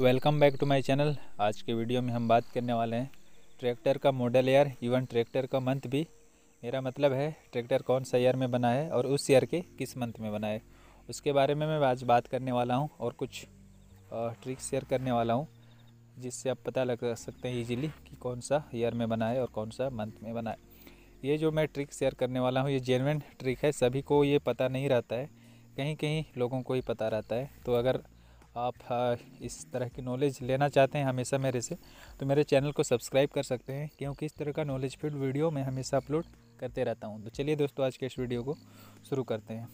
welcome back to my channel आज के video में हम बात करने वाले हैं ट्रैक्टर का मॉडल ईयर इवन ट्रैक्टर का मंथ भी मेरा मतलब है ट्रैक्टर कौन सा ईयर में बना है और उस ईयर के किस मंथ में बना है उसके बारे में मैं आज बात करने वाला हूँ और कुछ ट्रिक्स शेयर करने वाला हूँ जिससे आप पता लग सकते हैं ईजिली कि कौन सा ईयर में बना है और कौन सा मंथ में बना है ये जो मैं ट्रिक शेयर करने वाला हूँ ये जेनवन ट्रिक है सभी को ये पता नहीं रहता है कहीं कहीं लोगों को ही पता रहता है तो अगर आप हाँ, इस तरह की नॉलेज लेना चाहते हैं हमेशा मेरे से तो मेरे चैनल को सब्सक्राइब कर सकते हैं क्योंकि इस तरह का नॉलेज फील्ड वीडियो मैं हमेशा अपलोड करते रहता हूँ तो चलिए दोस्तों आज के इस वीडियो को शुरू करते हैं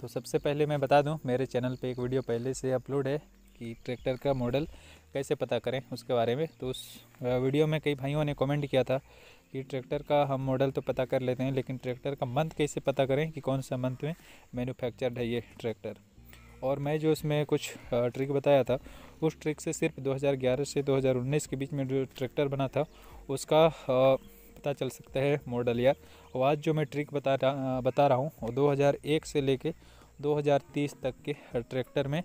तो सबसे पहले मैं बता दूं मेरे चैनल पे एक वीडियो पहले से अपलोड है कि ट्रैक्टर का मॉडल कैसे पता करें उसके बारे में तो उस वीडियो में कई भाइयों ने कमेंट किया था कि ट्रैक्टर का हम मॉडल तो पता कर लेते हैं लेकिन ट्रैक्टर का मंथ कैसे पता करें कि कौन सा मंथ में मैन्युफैक्चर्ड है ये ट्रैक्टर और मैं जो इसमें कुछ ट्रिक बताया था उस ट्रिक से सिर्फ 2011 से 2019 के बीच में जो ट्रैक्टर बना था उसका पता चल सकता है मॉडल यार और आज जो मैं ट्रिक बता रहा बता रहा हूँ वो 2001 से लेके 2030 तक के ट्रैक्टर में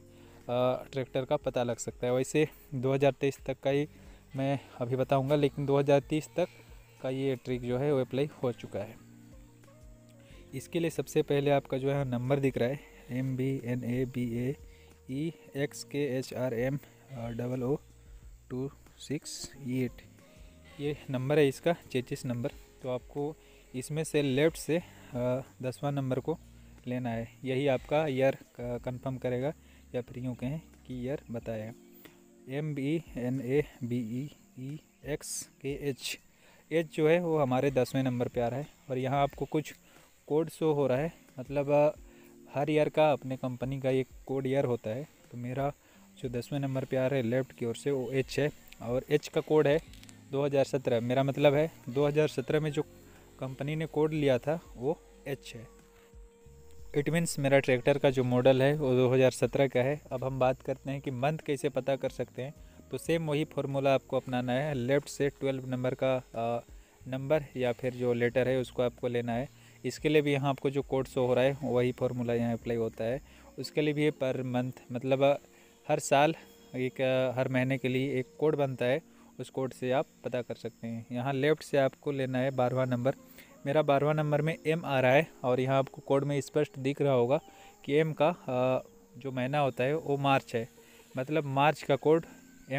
ट्रैक्टर का पता लग सकता है वैसे 2023 तक का ही मैं अभी बताऊँगा लेकिन 2030 तक का ये ट्रिक जो है वो अप्लाई हो चुका है इसके लिए सबसे पहले आपका जो है नंबर दिख रहा है M B N A B A E X K H R M double O two six eight ये नंबर है इसका चेचिस नंबर तो आपको इसमें से लेफ़्ट से uh, दसवां नंबर को लेना है यही आपका ईयर कंफर्म uh, करेगा या फिर यूँ कहें कि ईयर बताएगा M B N A B E E X K H H जो है वो हमारे दसवें नंबर पे आ रहा है और यहाँ आपको कुछ कोड शो हो रहा है मतलब uh, हर ईयर का अपने कंपनी का एक कोड ईयर होता है तो मेरा जो दसवें नंबर पे आ रहा है लेफ्ट की ओर से वो एच है और एच का कोड है 2017 मेरा मतलब है 2017 में जो कंपनी ने कोड लिया था वो एच है इट मीन्स मेरा ट्रैक्टर का जो मॉडल है वो 2017 का है अब हम बात करते हैं कि मंथ कैसे पता कर सकते हैं तो सेम वही फार्मूला आपको अपनाना है लेफ़्ट से 12 नंबर का नंबर या फिर जो लेटर है उसको आपको लेना है इसके लिए भी यहाँ आपको जो कोड शो हो रहा है वही फार्मूला यहाँ अप्लाई होता है उसके लिए भी ये पर मंथ मतलब हर साल एक हर महीने के लिए एक कोड बनता है उस कोड से आप पता कर सकते हैं यहाँ लेफ़्ट से आपको लेना है बारहवा नंबर मेरा बारहवा नंबर में एम आ रहा है और यहाँ आपको कोड में स्पष्ट दिख रहा होगा कि एम का जो महीना होता है वो मार्च है मतलब मार्च का कोड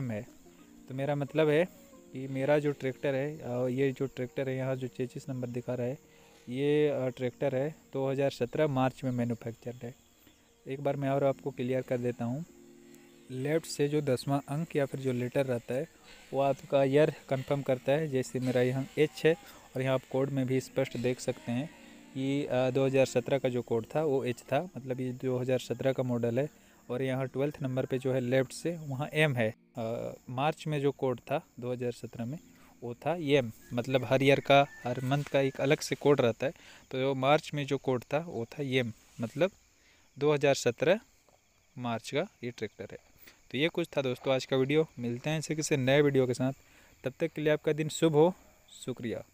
एम है तो मेरा मतलब है कि मेरा जो ट्रैक्टर है ये जो ट्रैक्टर है यहाँ जो चेचिस नंबर दिखा रहा है ये ट्रैक्टर है 2017 मार्च में मैन्युफैक्चर्ड है एक बार मैं और आपको क्लियर कर देता हूँ लेफ्ट से जो दसवां अंक या फिर जो लेटर रहता है वो आपका ईयर कंफर्म करता है जैसे मेरा यहाँ एच है और यहाँ आप कोड में भी स्पष्ट देख सकते हैं कि 2017 का जो कोड था वो एच था मतलब ये 2017 का मॉडल है और यहाँ ट्वेल्थ नंबर पे जो है लेफ्ट से वहाँ एम है आ, मार्च में जो कोड था 2017 में वो था ये मतलब हर ईयर का हर मंथ का एक अलग से कोड रहता है तो मार्च में जो कोड था वो था ये मतलब 2017 मार्च का ये ट्रैक्टर है तो ये कुछ था दोस्तों आज का वीडियो मिलते हैं इसे किसी नए वीडियो के साथ तब तक के लिए आपका दिन शुभ हो शुक्रिया